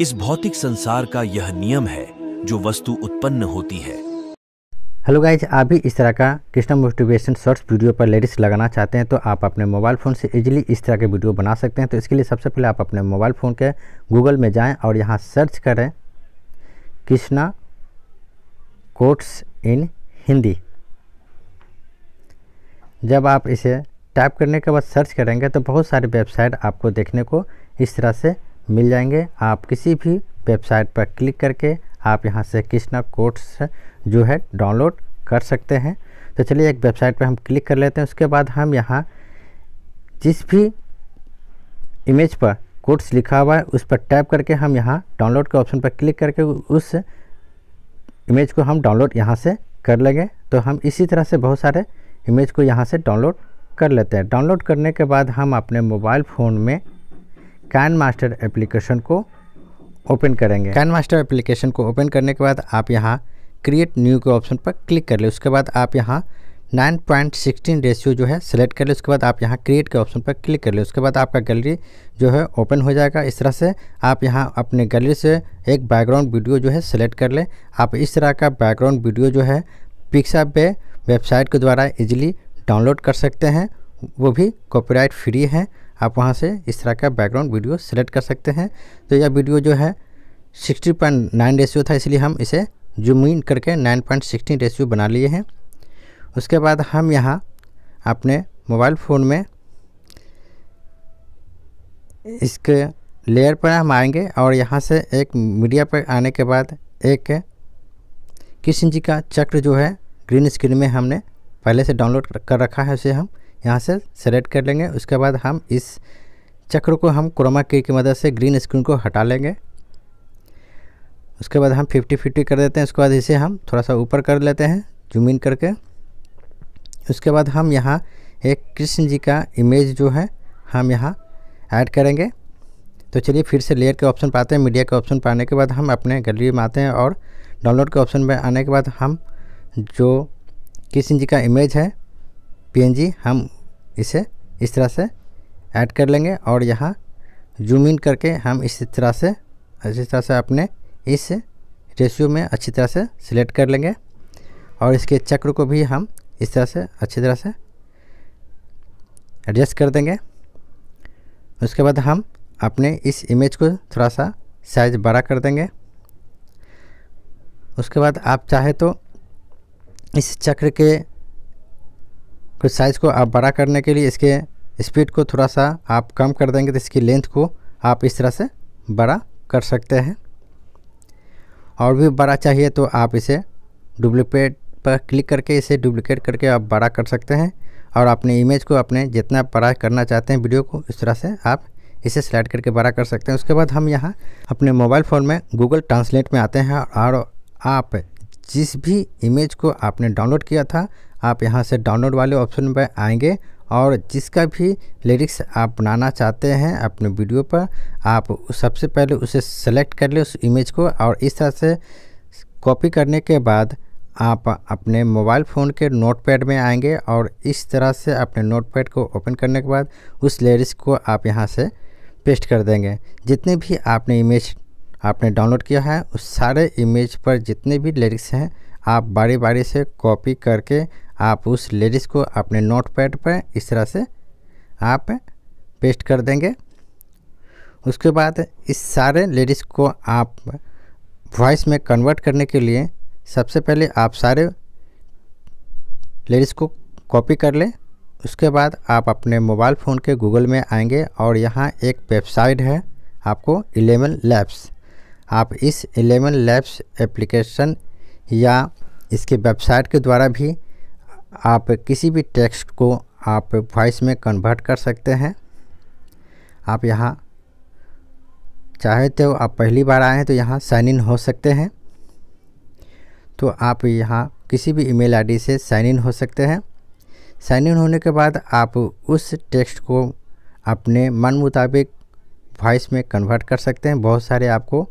इस भौतिक संसार का यह नियम है जो वस्तु उत्पन्न होती है हेलो गाइज आप भी इस तरह का कृष्णा मोटिवेशन शॉर्ट्स वीडियो पर लेडीस लगाना चाहते हैं तो आप अपने मोबाइल फ़ोन से इजीली इस तरह के वीडियो बना सकते हैं तो इसके लिए सबसे पहले आप अपने मोबाइल फ़ोन के गूगल में जाएं और यहां सर्च करें कृष्णा कोट्स इन हिंदी जब आप इसे टाइप करने के बाद सर्च करेंगे तो बहुत सारे वेबसाइट आपको देखने को इस तरह से मिल जाएंगे आप किसी भी वेबसाइट पर क्लिक करके आप यहाँ से कृष्णा कोर्स जो है डाउनलोड कर सकते हैं तो चलिए एक वेबसाइट पर हम क्लिक कर लेते हैं उसके बाद हम यहाँ जिस भी इमेज पर कोर्स लिखा हुआ है उस पर टैप करके हम यहाँ डाउनलोड के ऑप्शन पर क्लिक करके उस इमेज को हम डाउनलोड यहाँ से कर लेंगे तो हम इसी तरह से बहुत सारे इमेज को यहाँ से डाउनलोड कर लेते हैं डाउनलोड करने के बाद हम अपने मोबाइल फ़ोन में कैन मास्टर एप्लीकेशन को ओपन करेंगे कैन मास्टर एप्लीकेशन को ओपन करने के बाद आप यहाँ क्रिएट न्यू के ऑप्शन पर क्लिक कर ले उसके बाद आप यहाँ 9.16 रेशियो जो है सेलेक्ट कर ले उसके बाद आप यहाँ क्रिएट के ऑप्शन पर क्लिक कर ले उसके बाद आपका गैलरी जो है ओपन हो जाएगा इस तरह से आप यहाँ अपने गैलरी से एक बैकग्राउंड वीडियो जो है सेलेक्ट कर ले आप इस तरह का बैकग्राउंड वीडियो जो है पिक्सा पे वेबसाइट के द्वारा इजीली डाउनलोड कर सकते हैं वो भी कॉपीराइट फ्री है आप वहाँ से इस तरह का बैकग्राउंड वीडियो सेलेक्ट कर सकते हैं तो यह वीडियो जो है सिक्सटी पॉइंट नाइन रेशियो था इसलिए हम इसे जूम इन करके नाइन पॉइंट सिक्सटीन रेशियो बना लिए हैं उसके बाद हम यहाँ अपने मोबाइल फ़ोन में इसके लेयर पर हम आएंगे और यहाँ से एक मीडिया पर आने के बाद एक किस इंची का चक्र जो है ग्रीन स्क्रीन में हमने पहले से डाउनलोड कर रखा है उसे हम यहाँ से सेलेक्ट कर लेंगे उसके बाद हम इस चक्र को हम क्रोमा की मदद से ग्रीन स्क्रीन को हटा लेंगे उसके बाद हम फिफ्टी फिफ्टी कर देते हैं उसके बाद इसे हम थोड़ा सा ऊपर कर लेते हैं जूम इन करके उसके बाद हम यहाँ एक कृष्ण जी का इमेज जो है हम यहाँ ऐड करेंगे तो चलिए फिर से लेयर के ऑप्शन पाते हैं मीडिया के ऑप्शन पाने के बाद हम अपने गैलरी में आते हैं और डाउनलोड के ऑप्शन में आने के बाद हम जो कृष्ण जी का इमेज है पीएनजी हम इसे इस तरह से ऐड कर लेंगे और यहाँ जूम इन करके हम इस तरह से अच्छी तरह से अपने इस रेशियो में अच्छी तरह से सिलेक्ट कर लेंगे और इसके चक्र को भी हम इस तरह से अच्छी तरह से एडजस्ट कर देंगे उसके बाद हम अपने इस इमेज को थोड़ा सा साइज़ बड़ा कर देंगे उसके बाद आप चाहे तो इस चक्र के कुछ साइज़ को आप बड़ा करने के लिए इसके स्पीड को थोड़ा सा आप कम कर देंगे तो इसकी लेंथ को आप इस तरह से बड़ा कर सकते हैं और भी बड़ा चाहिए तो आप इसे डुप्लिकेट पर क्लिक करके इसे डुप्लिकेट करके आप बड़ा कर सकते हैं और अपने इमेज को अपने जितना बड़ा करना चाहते हैं वीडियो को इस तरह से आप इसे सेलेक्ट करके बड़ा कर सकते हैं उसके बाद हम यहाँ अपने मोबाइल फ़ोन में गूगल ट्रांसलेट में आते हैं और आप जिस भी इमेज को आपने डाउनलोड किया था आप यहाँ से डाउनलोड वाले ऑप्शन पर आएंगे और जिसका भी लिरिक्स आप बनाना चाहते हैं अपने वीडियो पर आप सबसे पहले उसे सेलेक्ट कर ले उस इमेज को और इस तरह से कॉपी करने के बाद आप अपने मोबाइल फ़ोन के नोटपैड में आएंगे और इस तरह से अपने नोटपैड को ओपन करने के बाद उस लिरिक्स को आप यहाँ से पेस्ट कर देंगे जितने भी आपने इमेज आपने डाउनलोड किया है उस सारे इमेज पर जितने भी लिरिक्स हैं आप बारी बारी से कॉपी करके आप उस लेडीज़ को अपने नोट पैड पर इस तरह से आप पेस्ट कर देंगे उसके बाद इस सारे लेडीज़ को आप वॉइस में कन्वर्ट करने के लिए सबसे पहले आप सारे लेडीज़ को कॉपी कर लें उसके बाद आप अपने मोबाइल फ़ोन के गूगल में आएंगे और यहाँ एक वेबसाइट है आपको एलेवन लैब्स आप इस एलेवन लैब्स एप्लीकेशन या इसके वेबसाइट के द्वारा भी आप किसी भी टेक्स्ट को आप वॉइस में कन्वर्ट कर सकते हैं आप यहाँ चाहे तो आप पहली बार आए हैं तो यहाँ साइन इन हो सकते हैं तो आप यहाँ किसी भी ईमेल आईडी से साइन इन हो सकते हैं साइन इन होने के बाद आप उस टेक्स्ट को अपने मन मुताबिक वॉइस में कन्वर्ट कर सकते हैं बहुत सारे आपको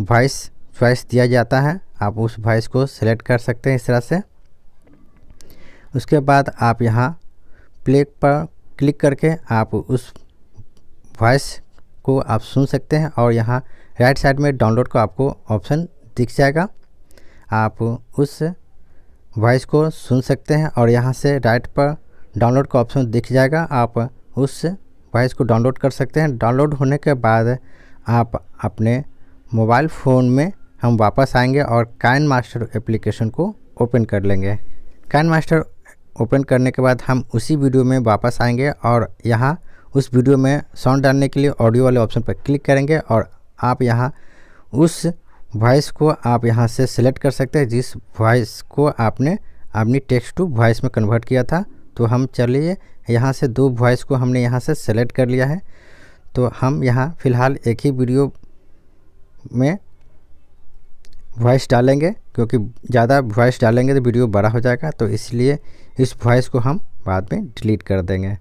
वॉइस चॉइस दिया जाता है आप उस वॉइस को सेलेक्ट कर सकते हैं इस तरह से उसके बाद आप यहाँ प्ले पर क्लिक करके आप उस वॉइस को आप सुन सकते हैं और यहाँ राइट साइड में डाउनलोड का आपको ऑप्शन दिख जाएगा आप उस वॉइस को सुन सकते हैं और यहाँ से राइट पर डाउनलोड का ऑप्शन दिख जाएगा आप उस वॉइस को डाउनलोड कर सकते हैं डाउनलोड होने के बाद आप अपने मोबाइल फ़ोन में हम वापस आएंगे और काइन मास्टर एप्लीकेशन को ओपन कर लेंगे काइन मास्टर ओपन करने के बाद हम उसी वीडियो में वापस आएंगे और यहाँ उस वीडियो में साउंड डालने के लिए ऑडियो वाले ऑप्शन पर क्लिक करेंगे और आप यहाँ उस वॉइस को आप यहाँ से सिलेक्ट कर सकते हैं जिस वॉइस को आपने अपनी टेक्स्ट टू वॉइस में कन्वर्ट किया था तो हम चलिए यहाँ से दो वॉइस को हमने यहाँ से सेलेक्ट कर लिया है तो हम यहाँ फ़िलहाल एक ही वीडियो में वॉइस डालेंगे क्योंकि ज़्यादा वॉइस डालेंगे तो वीडियो बड़ा हो जाएगा तो इसलिए इस वॉइस को हम बाद में डिलीट कर देंगे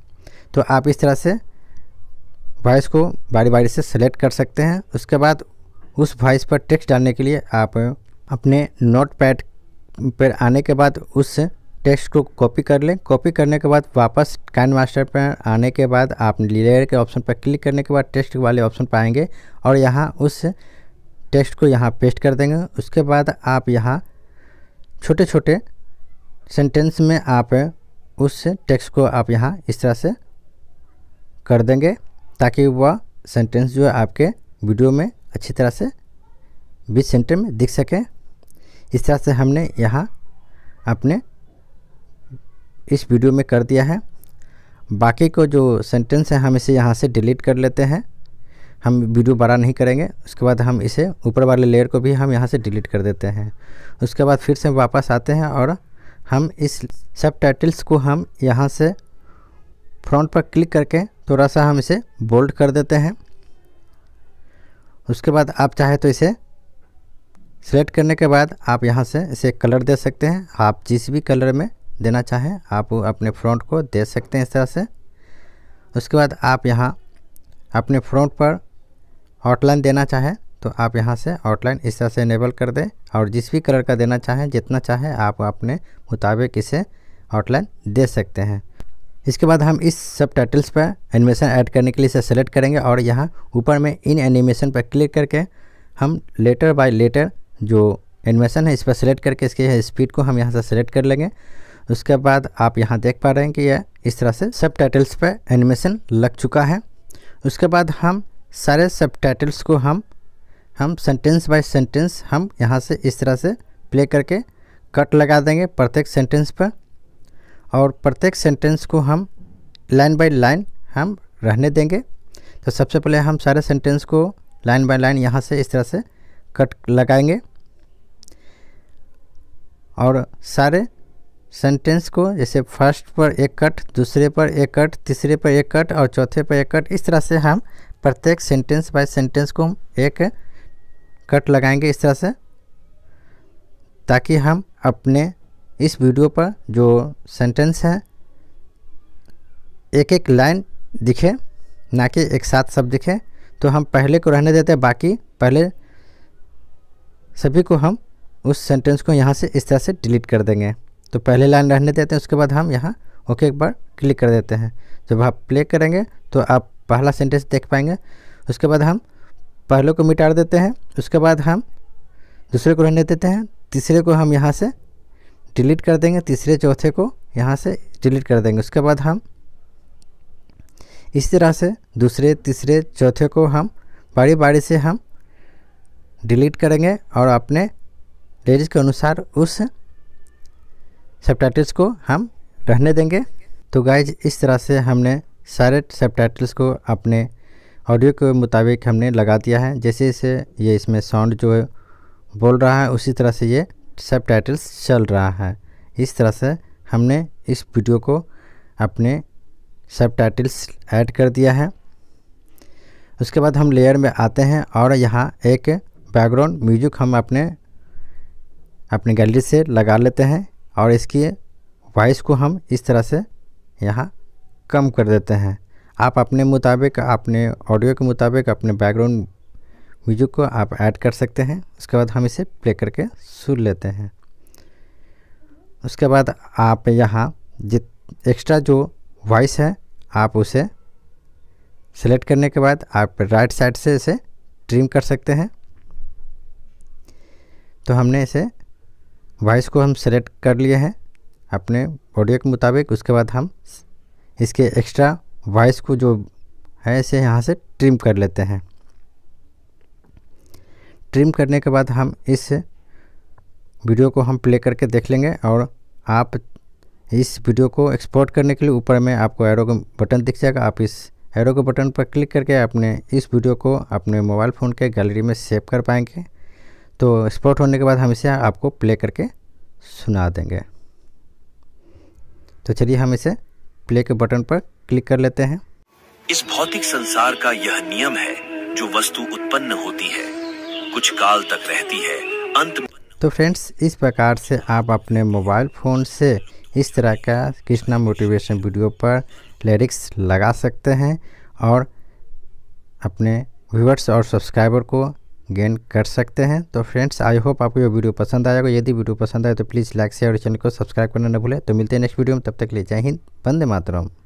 तो आप इस तरह से वॉइस को बारी बारी से सेलेक्ट कर सकते हैं उसके बाद उस वॉइस पर टेक्स्ट डालने के लिए आप अपने नोट पैड पर आने के बाद उस टेक्स्ट को कॉपी कर लें कॉपी करने के बाद वापस कैन मास्टर पर आने के बाद आप लेयर के ऑप्शन पर क्लिक करने के बाद टेक्स्ट वाले ऑप्शन पर आएंगे और यहाँ उस टेक्स्ट को यहाँ पेस्ट कर देंगे उसके बाद आप यहाँ छोटे छोटे सेंटेंस में आप उस टेक्स्ट को आप यहाँ इस तरह से कर देंगे ताकि वह सेंटेंस जो है आपके वीडियो में अच्छी तरह से बीच सेंटर में दिख सके इस तरह से हमने यहाँ अपने इस वीडियो में कर दिया है बाकी को जो सेंटेंस है हम इसे यहाँ से डिलीट कर लेते हैं हम वीडियो बड़ा नहीं करेंगे उसके बाद हम इसे ऊपर वाले लेयर को भी हम यहाँ से डिलीट कर देते हैं उसके बाद फिर से वापस आते हैं और हम इस सब टाइटल्स को हम यहाँ से फ्रंट पर क्लिक करके थोड़ा सा हम इसे बोल्ड कर देते हैं उसके बाद आप चाहे तो इसे सेलेक्ट करने के बाद आप यहाँ से इसे कलर दे सकते हैं आप जिस भी कलर में देना चाहें आप अपने फ्रंट को दे सकते हैं इस तरह से उसके बाद आप यहाँ अपने फ्रंट पर आउटलाइन देना चाहें तो आप यहाँ से आउटलाइन इस तरह से इनेबल कर दें और जिस भी कलर का देना चाहें जितना चाहें आप अपने मुताबिक इसे आउटलाइन दे सकते हैं इसके बाद हम इस सब टाइटल्स पर एनिमेशन ऐड करने के लिए इसे सेलेक्ट करेंगे और यहाँ ऊपर में इन एनिमेशन पर क्लिक करके हम लेटर बाय लेटर जो एनिमेशन है इस पर सेलेक्ट करके इसके स्पीड को हम यहाँ से सेलेक्ट कर लेंगे उसके बाद आप यहाँ देख पा रहे हैं कि यह इस तरह से सब टाइटल्स पर एनिमेशन लग चुका है उसके बाद हम सारे सब टाइटल्स को हम हम सेंटेंस बाय सेंटेंस हम यहाँ से इस तरह से प्ले करके कट लगा देंगे प्रत्येक सेंटेंस पर और प्रत्येक सेंटेंस को हम लाइन बाय लाइन हम रहने देंगे तो सबसे पहले हम सारे सेंटेंस को लाइन बाय लाइन यहाँ से इस तरह से कट लगाएंगे और सारे सेंटेंस को जैसे फर्स्ट पर एक कट दूसरे पर एक कट तीसरे पर एक कट और चौथे पर एक कट इस तरह से हम प्रत्येक सेंटेंस बाय सेंटेंस को एक कट लगाएंगे इस तरह से ताकि हम अपने इस वीडियो पर जो सेंटेंस है एक एक लाइन दिखे ना कि एक साथ सब दिखे तो हम पहले को रहने देते हैं बाकी पहले सभी को हम उस सेंटेंस को यहाँ से इस तरह से डिलीट कर देंगे तो पहले लाइन रहने देते हैं उसके बाद हम यहाँ ओके एक बार क्लिक कर देते हैं जब आप प्ले करेंगे तो आप पहला सेंटेंस देख पाएंगे उसके बाद हम पहले को मिटा देते हैं उसके बाद हम दूसरे को रहने देते हैं तीसरे को हम यहाँ से डिलीट कर देंगे तीसरे चौथे को यहाँ से डिलीट कर देंगे उसके बाद हम इस तरह से दूसरे तीसरे चौथे को हम बारी बारी से हम डिलीट करेंगे और अपने लेडीज के अनुसार उस सब को हम रहने देंगे तो गाइज इस तरह से हमने सारे सब को अपने ऑडियो के मुताबिक हमने लगा दिया है जैसे जैसे ये इसमें साउंड जो बोल रहा है उसी तरह से ये सब टाइटल्स चल रहा है इस तरह से हमने इस वीडियो को अपने सब टाइटल्स ऐड कर दिया है उसके बाद हम लेयर में आते हैं और यहाँ एक बैकग्राउंड म्यूजिक हम अपने अपने गैलरी से लगा लेते हैं और इसकी वॉइस को हम इस तरह से यहाँ कम कर देते हैं आप अपने मुताबिक अपने ऑडियो के मुताबिक अपने बैकग्राउंड म्यूजिक को आप ऐड कर सकते हैं उसके बाद हम इसे प्ले करके सुन लेते हैं उसके बाद आप यहाँ जित एक्स्ट्रा जो वॉइस है आप उसे सेलेक्ट करने के बाद आप राइट साइड से इसे ट्रिम कर सकते हैं तो हमने इसे वॉइस को हम सेलेक्ट कर लिए हैं अपने ऑडियो के मुताबिक उसके बाद हम इसके एक्स्ट्रा वॉइस को जो है इसे यहाँ से ट्रिम कर लेते हैं ट्रिम करने के बाद हम इस वीडियो को हम प्ले करके देख लेंगे और आप इस वीडियो को एक्सपोर्ट करने के लिए ऊपर में आपको एरो का बटन दिख जाएगा आप इस एरो के बटन पर क्लिक करके अपने इस वीडियो को अपने मोबाइल फ़ोन के गैलरी में सेव कर पाएंगे तो एक्सपोर्ट होने के बाद हम इसे आपको प्ले करके सुना देंगे तो चलिए हम इसे प्ले के बटन पर क्लिक कर लेते हैं इस भौतिक संसार का यह नियम है जो वस्तु उत्पन्न होती है कुछ काल तक रहती है अंत तो फ्रेंड्स इस प्रकार से आप अपने मोबाइल फ़ोन से इस तरह का कृष्णा मोटिवेशन वीडियो पर लिरिक्स लगा सकते हैं और अपने व्यूवर्स और सब्सक्राइबर को गेन कर सकते हैं तो फ्रेंड्स आई होप आपको ये वीडियो पसंद आएगा यदि वीडियो पसंद आए तो प्लीज़ लाइक शेयर और चैनल को सब्सक्राइब करना न भूलें तो मिलते हैं नेक्स्ट वीडियो में तब तक ले जय हिंद बंदे मातरम